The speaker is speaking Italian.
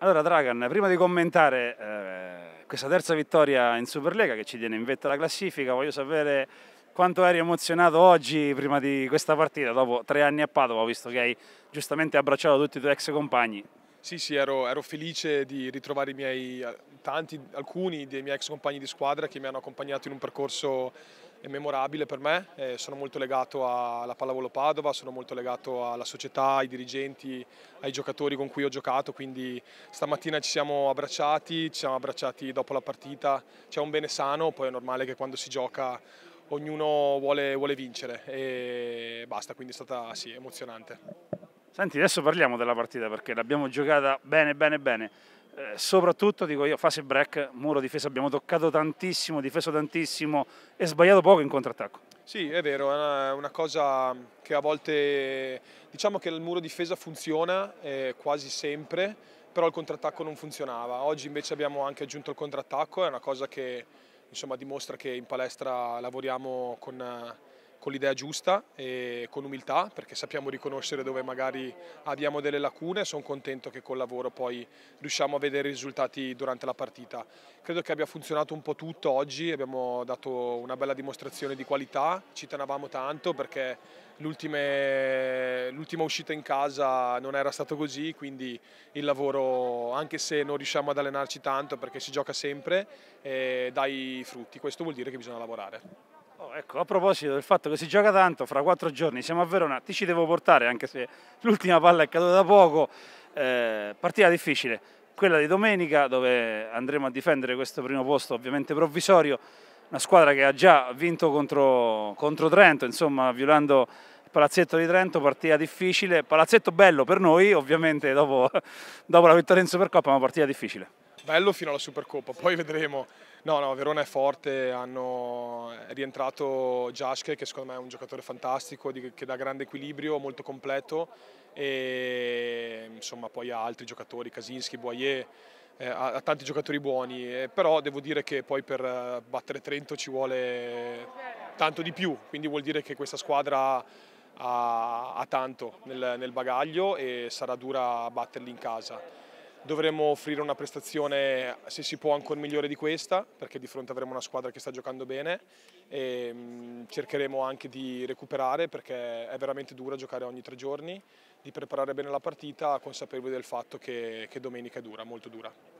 Allora Dragan, prima di commentare eh, questa terza vittoria in Superlega che ci tiene in vetta la classifica, voglio sapere quanto eri emozionato oggi prima di questa partita, dopo tre anni a Padova, visto che hai giustamente abbracciato tutti i tuoi ex compagni. Sì, sì, ero, ero felice di ritrovare i miei eh, tanti, alcuni dei miei ex compagni di squadra che mi hanno accompagnato in un percorso è memorabile per me, eh, sono molto legato alla pallavolo Padova, sono molto legato alla società, ai dirigenti, ai giocatori con cui ho giocato, quindi stamattina ci siamo abbracciati, ci siamo abbracciati dopo la partita, c'è un bene sano, poi è normale che quando si gioca ognuno vuole, vuole vincere e basta, quindi è stata sì, emozionante. Senti, adesso parliamo della partita perché l'abbiamo giocata bene, bene, bene. Eh, soprattutto dico io fase break, muro difesa, abbiamo toccato tantissimo, difeso tantissimo e sbagliato poco in contrattacco. Sì, è vero, è una, cosa che a volte diciamo che il muro difesa funziona eh, quasi sempre, però il contrattacco non funzionava. Oggi invece abbiamo anche aggiunto il contrattacco, è una cosa che insomma, dimostra che in palestra lavoriamo con con l'idea giusta e con umiltà perché sappiamo riconoscere dove magari abbiamo delle lacune sono contento che col lavoro poi riusciamo a vedere i risultati durante la partita. Credo che abbia funzionato un po' tutto oggi, abbiamo dato una bella dimostrazione di qualità, ci tenevamo tanto perché l'ultima uscita in casa non era stato così, quindi il lavoro, anche se non riusciamo ad allenarci tanto perché si gioca sempre, eh, dai frutti. Questo vuol dire che bisogna lavorare. Oh, ecco, a proposito del fatto che si gioca tanto, fra quattro giorni siamo a Verona, ti ci devo portare anche se l'ultima palla è caduta da poco, eh, partita difficile, quella di domenica dove andremo a difendere questo primo posto ovviamente provvisorio, una squadra che ha già vinto contro, contro Trento, insomma violando il palazzetto di Trento, partita difficile, palazzetto bello per noi ovviamente dopo, dopo la vittoria in Supercoppa, ma partita difficile bello fino alla Supercoppa, poi vedremo. No, no, Verona è forte, hanno... è rientrato Jaschke che secondo me è un giocatore fantastico, che dà grande equilibrio, molto completo e insomma poi ha altri giocatori, Kasinski, Boyer, eh, ha, ha, tanti giocatori buoni, eh, però devo dire che poi per eh, battere Trento ci vuole tanto di più, quindi vuol dire che questa squadra ha, ha tanto nel, nel bagaglio e sarà dura batterli in casa dovremmo offrire una prestazione, se si può, ancora migliore di questa, perché di fronte avremo una squadra che sta giocando bene e mm, cercheremo anche di recuperare perché è veramente dura giocare ogni tre giorni, di preparare bene la partita consapevoli del fatto che, che domenica è dura, molto dura.